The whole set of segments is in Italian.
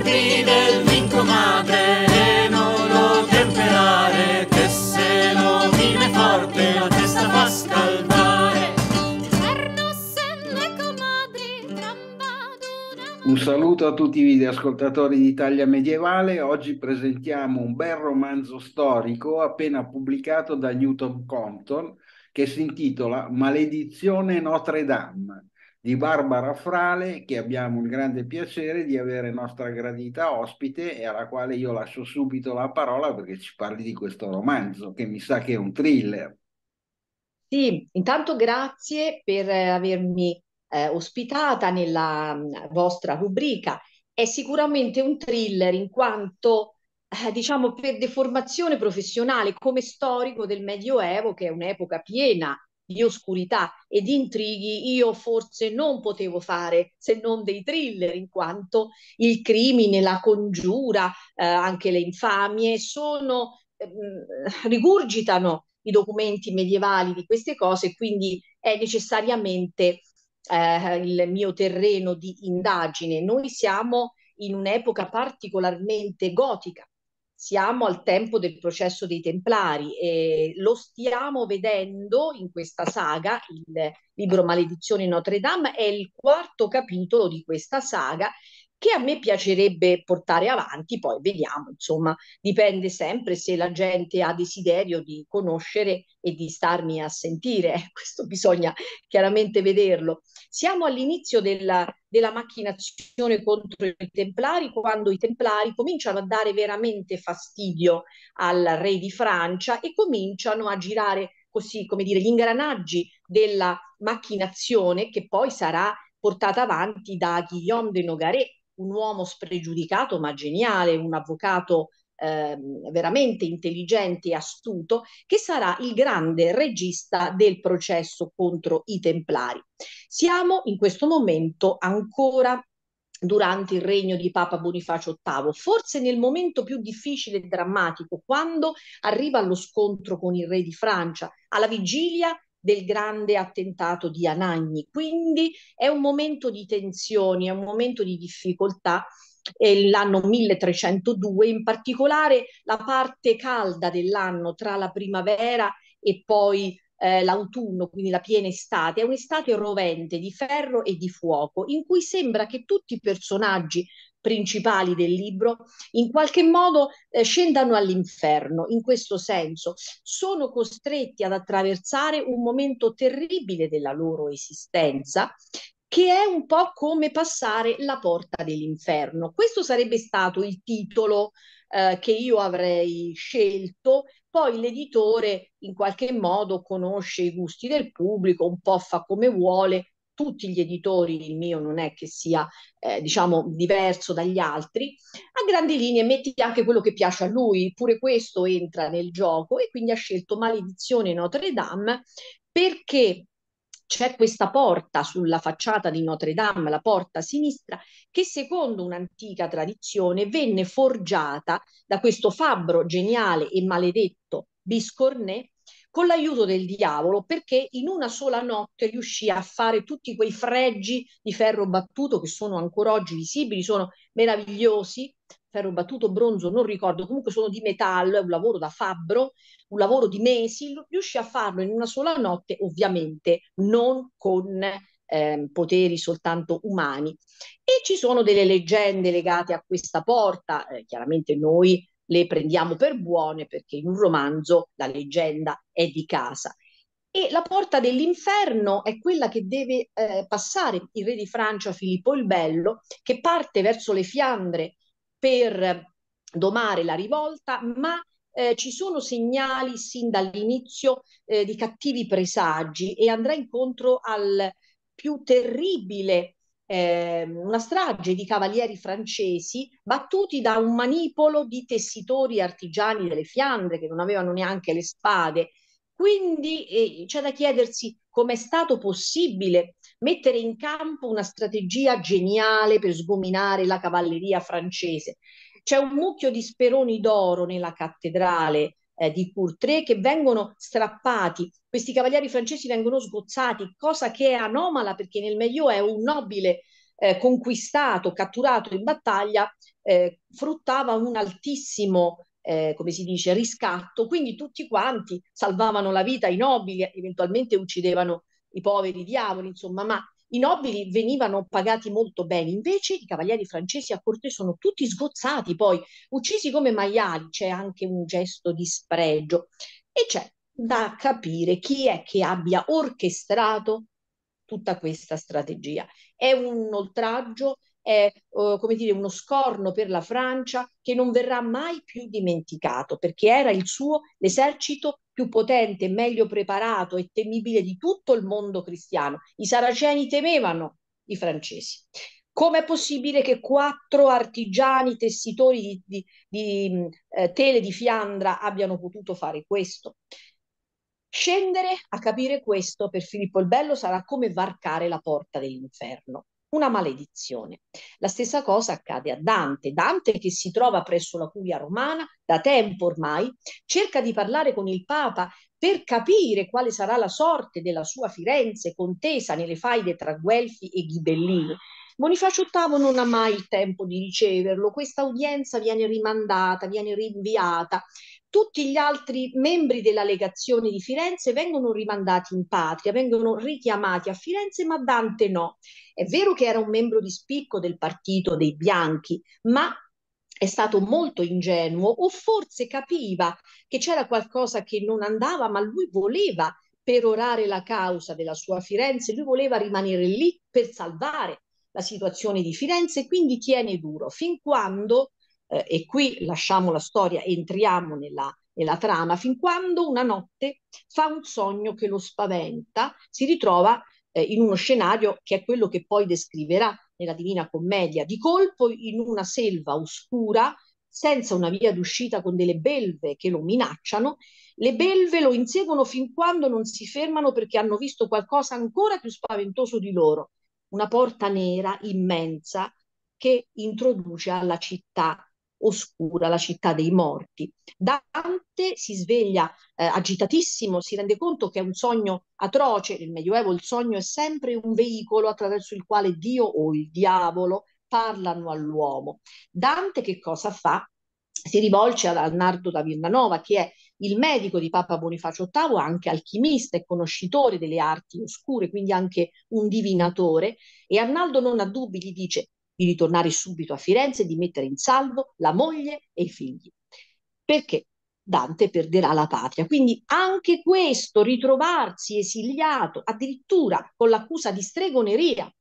Ride il vinco madre e non lo temperare, che se lo vive forte la testa fa scaldare. Un saluto a tutti i videoascoltatori di Italia Medievale. Oggi presentiamo un bel romanzo storico appena pubblicato da Newton Compton che si intitola Maledizione Notre Dame di Barbara Frale, che abbiamo il grande piacere di avere nostra gradita ospite e alla quale io lascio subito la parola perché ci parli di questo romanzo, che mi sa che è un thriller. Sì, intanto grazie per eh, avermi eh, ospitata nella mm, vostra rubrica. È sicuramente un thriller in quanto, eh, diciamo, per deformazione professionale come storico del Medioevo, che è un'epoca piena di oscurità e di intrighi io forse non potevo fare se non dei thriller, in quanto il crimine, la congiura, eh, anche le infamie sono, eh, rigurgitano i documenti medievali di queste cose, quindi è necessariamente eh, il mio terreno di indagine. Noi siamo in un'epoca particolarmente gotica, siamo al tempo del processo dei Templari e lo stiamo vedendo in questa saga, il libro Maledizione Notre Dame è il quarto capitolo di questa saga che a me piacerebbe portare avanti, poi vediamo, insomma, dipende sempre se la gente ha desiderio di conoscere e di starmi a sentire, eh, questo bisogna chiaramente vederlo. Siamo all'inizio della, della macchinazione contro i templari, quando i templari cominciano a dare veramente fastidio al re di Francia e cominciano a girare così, come dire, gli ingranaggi della macchinazione che poi sarà portata avanti da Guillaume de Nogaret un uomo spregiudicato ma geniale, un avvocato ehm, veramente intelligente e astuto, che sarà il grande regista del processo contro i Templari. Siamo in questo momento ancora durante il regno di Papa Bonifacio VIII, forse nel momento più difficile e drammatico, quando arriva allo scontro con il re di Francia, alla vigilia del grande attentato di Anagni. Quindi è un momento di tensioni, è un momento di difficoltà l'anno 1302, in particolare la parte calda dell'anno tra la primavera e poi eh, l'autunno, quindi la piena estate, è un'estate rovente di ferro e di fuoco, in cui sembra che tutti i personaggi principali del libro in qualche modo eh, scendano all'inferno, in questo senso sono costretti ad attraversare un momento terribile della loro esistenza che è un po' come passare la porta dell'inferno. Questo sarebbe stato il titolo eh, che io avrei scelto poi l'editore in qualche modo conosce i gusti del pubblico, un po' fa come vuole, tutti gli editori, il mio non è che sia eh, diciamo diverso dagli altri, a grandi linee metti anche quello che piace a lui, pure questo entra nel gioco e quindi ha scelto Maledizione Notre Dame perché c'è questa porta sulla facciata di Notre Dame, la porta sinistra, che secondo un'antica tradizione venne forgiata da questo fabbro geniale e maledetto Biscornet con l'aiuto del diavolo perché in una sola notte riuscì a fare tutti quei fregi di ferro battuto che sono ancora oggi visibili, sono meravigliosi, ferro battuto, bronzo, non ricordo, comunque sono di metallo, è un lavoro da fabbro, un lavoro di mesi, riuscì a farlo in una sola notte, ovviamente non con eh, poteri soltanto umani. E ci sono delle leggende legate a questa porta, eh, chiaramente noi le prendiamo per buone perché in un romanzo la leggenda è di casa. E la porta dell'inferno è quella che deve eh, passare il re di Francia Filippo il Bello, che parte verso le Fiandre per domare la rivolta, ma eh, ci sono segnali sin dall'inizio eh, di cattivi presagi e andrà incontro al più terribile eh, una strage di cavalieri francesi battuti da un manipolo di tessitori artigiani delle Fiandre che non avevano neanche le spade. Quindi eh, c'è da chiedersi come è stato possibile mettere in campo una strategia geniale per sgominare la cavalleria francese. C'è un mucchio di speroni d'oro nella cattedrale eh, di Courtrai che vengono strappati questi cavalieri francesi vengono sgozzati, cosa che è anomala perché nel Medioevo un nobile eh, conquistato, catturato in battaglia, eh, fruttava un altissimo eh, come si dice, riscatto, quindi tutti quanti salvavano la vita ai nobili, eventualmente uccidevano i poveri diavoli, insomma, ma i nobili venivano pagati molto bene, invece i cavalieri francesi a corte sono tutti sgozzati, poi uccisi come maiali, c'è anche un gesto di spregio e c'è da capire chi è che abbia orchestrato tutta questa strategia. È un oltraggio, è eh, come dire uno scorno per la Francia che non verrà mai più dimenticato perché era il suo l'esercito più potente, meglio preparato e temibile di tutto il mondo cristiano. I saraceni temevano i francesi. Com'è possibile che quattro artigiani tessitori di, di, di eh, tele di Fiandra abbiano potuto fare questo? Scendere a capire questo per Filippo il Bello sarà come varcare la porta dell'inferno, una maledizione. La stessa cosa accade a Dante. Dante, che si trova presso la curia romana da tempo ormai, cerca di parlare con il Papa per capire quale sarà la sorte della sua Firenze contesa nelle faide tra Guelfi e Ghibellini. Bonifacio VIII non ha mai il tempo di riceverlo, questa udienza viene rimandata, viene rinviata tutti gli altri membri della legazione di Firenze vengono rimandati in patria, vengono richiamati a Firenze, ma Dante no. È vero che era un membro di spicco del partito dei bianchi, ma è stato molto ingenuo o forse capiva che c'era qualcosa che non andava, ma lui voleva perorare la causa della sua Firenze, lui voleva rimanere lì per salvare la situazione di Firenze, e quindi tiene duro fin quando eh, e qui lasciamo la storia, entriamo nella, nella trama, fin quando una notte fa un sogno che lo spaventa, si ritrova eh, in uno scenario che è quello che poi descriverà nella Divina Commedia, di colpo in una selva oscura, senza una via d'uscita con delle belve che lo minacciano, le belve lo inseguono fin quando non si fermano perché hanno visto qualcosa ancora più spaventoso di loro, una porta nera immensa che introduce alla città oscura, la città dei morti. Dante si sveglia eh, agitatissimo, si rende conto che è un sogno atroce, nel Medioevo il sogno è sempre un veicolo attraverso il quale Dio o il diavolo parlano all'uomo. Dante che cosa fa? Si rivolge ad Arnaldo da Villanova, che è il medico di Papa Bonifacio VIII, anche alchimista e conoscitore delle arti oscure, quindi anche un divinatore, e Arnaldo non ha dubbi, gli dice di ritornare subito a Firenze e di mettere in salvo la moglie e i figli. Perché Dante perderà la patria. Quindi anche questo, ritrovarsi esiliato, addirittura con l'accusa di stregoneria,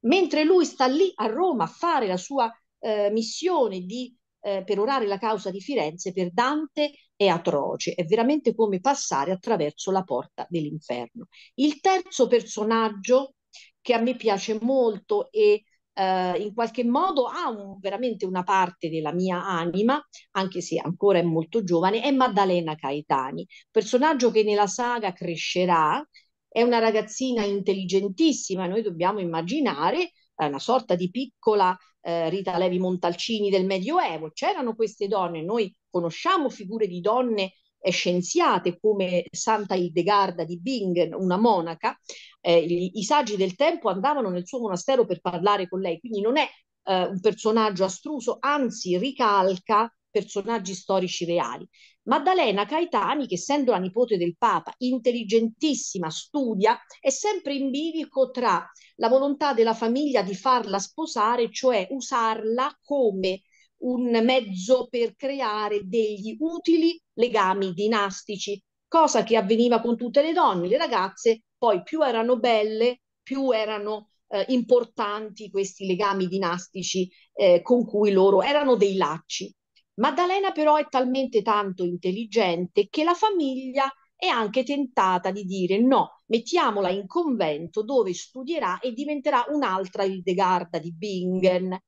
mentre lui sta lì a Roma a fare la sua eh, missione di eh, perorare la causa di Firenze, per Dante è atroce, è veramente come passare attraverso la porta dell'inferno. Il terzo personaggio che a me piace molto e eh, in qualche modo ha un, veramente una parte della mia anima, anche se ancora è molto giovane, è Maddalena Caetani, personaggio che nella saga crescerà, è una ragazzina intelligentissima, noi dobbiamo immaginare una sorta di piccola eh, Rita Levi Montalcini del Medioevo. C'erano queste donne, noi conosciamo figure di donne scienziate come Santa Hildegarda di Bingen, una monaca, eh, gli, i saggi del tempo andavano nel suo monastero per parlare con lei, quindi non è eh, un personaggio astruso, anzi ricalca personaggi storici reali. Maddalena Caetani, che essendo la nipote del Papa, intelligentissima, studia, è sempre in bilico tra la volontà della famiglia di farla sposare, cioè usarla come un mezzo per creare degli utili legami dinastici, cosa che avveniva con tutte le donne, le ragazze poi più erano belle, più erano eh, importanti questi legami dinastici eh, con cui loro erano dei lacci. Maddalena però è talmente tanto intelligente che la famiglia è anche tentata di dire no, mettiamola in convento dove studierà e diventerà un'altra Hildegarda di Bingen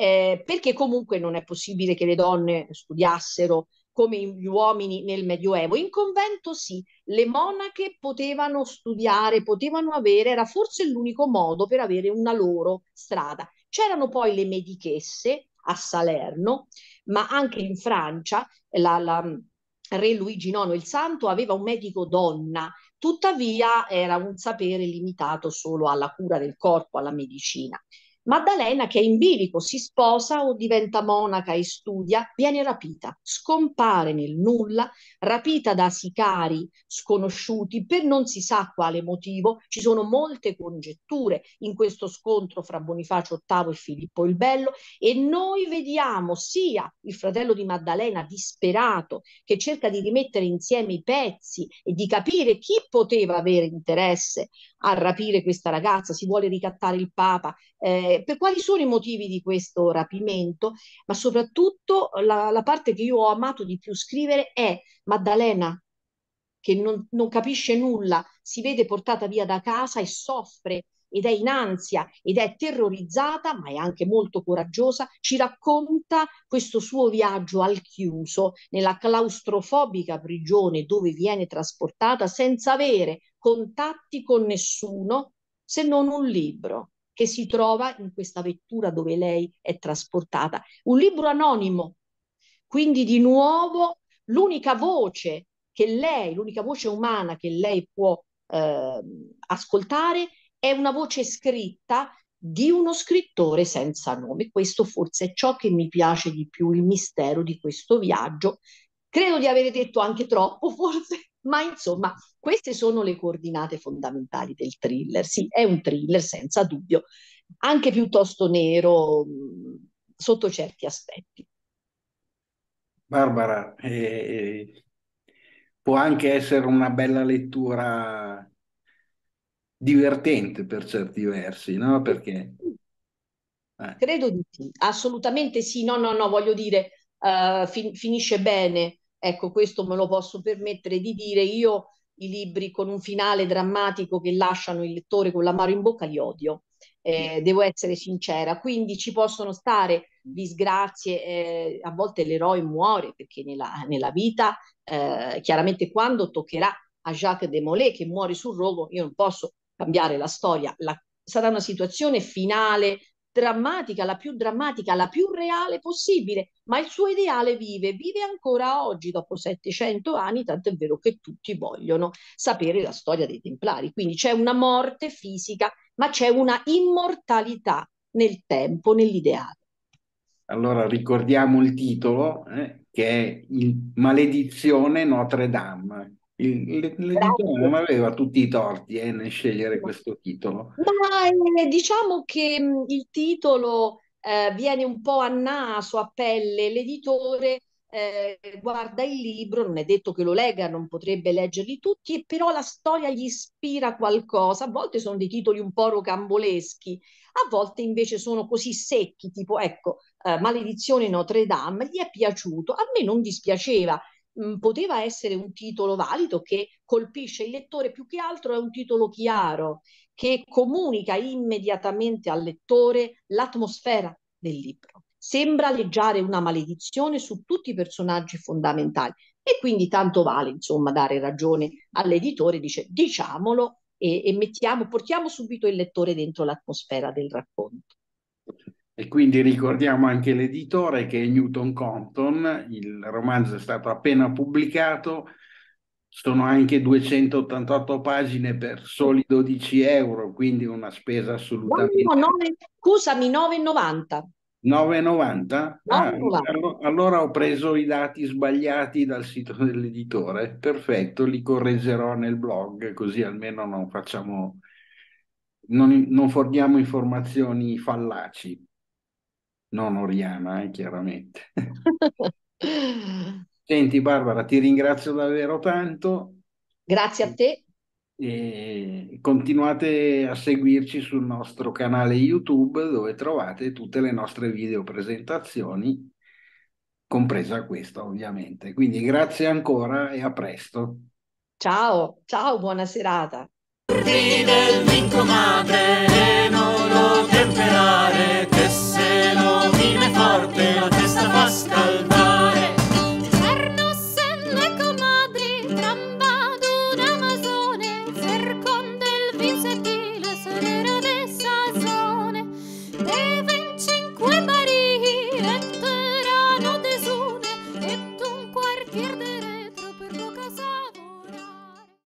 eh, perché comunque non è possibile che le donne studiassero come gli uomini nel Medioevo. In convento sì, le monache potevano studiare, potevano avere, era forse l'unico modo per avere una loro strada. C'erano poi le medichesse a Salerno, ma anche in Francia eh, la, la mm, re Luigi IX il Santo aveva un medico donna, tuttavia era un sapere limitato solo alla cura del corpo, alla medicina. Maddalena che è in bilico, si sposa o diventa monaca e studia, viene rapita, scompare nel nulla, rapita da sicari sconosciuti per non si sa quale motivo. Ci sono molte congetture in questo scontro fra Bonifacio VIII e Filippo il Bello e noi vediamo sia il fratello di Maddalena disperato che cerca di rimettere insieme i pezzi e di capire chi poteva avere interesse a rapire questa ragazza, si vuole ricattare il Papa, eh, per quali sono i motivi di questo rapimento? Ma soprattutto la, la parte che io ho amato di più scrivere è Maddalena, che non, non capisce nulla, si vede portata via da casa e soffre ed è in ansia ed è terrorizzata, ma è anche molto coraggiosa, ci racconta questo suo viaggio al chiuso nella claustrofobica prigione dove viene trasportata senza avere contatti con nessuno se non un libro che si trova in questa vettura dove lei è trasportata. Un libro anonimo, quindi di nuovo l'unica voce che lei, l'unica voce umana che lei può eh, ascoltare è una voce scritta di uno scrittore senza nome. Questo forse è ciò che mi piace di più, il mistero di questo viaggio. Credo di avere detto anche troppo, forse ma insomma, queste sono le coordinate fondamentali del thriller. Sì, è un thriller senza dubbio, anche piuttosto nero sotto certi aspetti. Barbara, eh, può anche essere una bella lettura divertente per certi versi, no? Perché... Eh. Credo di sì, assolutamente sì, no, no, no, voglio dire, uh, fin- finisce bene Ecco, questo me lo posso permettere di dire. Io i libri con un finale drammatico che lasciano il lettore con l'amaro in bocca li odio. Eh, devo essere sincera, quindi ci possono stare disgrazie, eh, a volte l'eroe muore perché nella, nella vita, eh, chiaramente quando toccherà a Jacques de Molay che muore sul rogo, io non posso cambiare la storia, la, sarà una situazione finale drammatica, la più drammatica, la più reale possibile, ma il suo ideale vive, vive ancora oggi dopo 700 anni, tanto è vero che tutti vogliono sapere la storia dei Templari, quindi c'è una morte fisica, ma c'è una immortalità nel tempo, nell'ideale. Allora ricordiamo il titolo, eh, che è Maledizione Notre Dame, L'editore non aveva tutti i torti eh, nel scegliere questo titolo. Ma eh, diciamo che mm, il titolo eh, viene un po' a naso, a pelle. L'editore eh, guarda il libro, non è detto che lo legga, non potrebbe leggerli tutti, però la storia gli ispira qualcosa. A volte sono dei titoli un po' rocamboleschi, a volte invece sono così secchi, tipo ecco, eh, Maledizione Notre Dame, gli è piaciuto. A me non dispiaceva Mhmm, poteva essere un titolo valido che colpisce il lettore, più che altro è un titolo chiaro che comunica immediatamente al lettore l'atmosfera del libro. Sembra leggiare una maledizione su tutti i personaggi fondamentali e quindi tanto vale insomma dare ragione all'editore, dice diciamolo e, e mettiamo, portiamo subito il lettore dentro l'atmosfera del racconto. E quindi ricordiamo anche l'editore che è Newton Compton, il romanzo è stato appena pubblicato, sono anche 288 pagine per soli 12 euro, quindi una spesa assolutamente... No, no, no, scusami, 9,90. 9,90? Ah, allora ho preso i dati sbagliati dal sito dell'editore, perfetto, li correggerò nel blog così almeno non facciamo... non, non forniamo informazioni fallaci non Oriana, eh, chiaramente. Senti Barbara, ti ringrazio davvero tanto. Grazie a te. E continuate a seguirci sul nostro canale YouTube dove trovate tutte le nostre video presentazioni, compresa questa ovviamente. Quindi grazie ancora e a presto. Ciao, ciao, buona serata.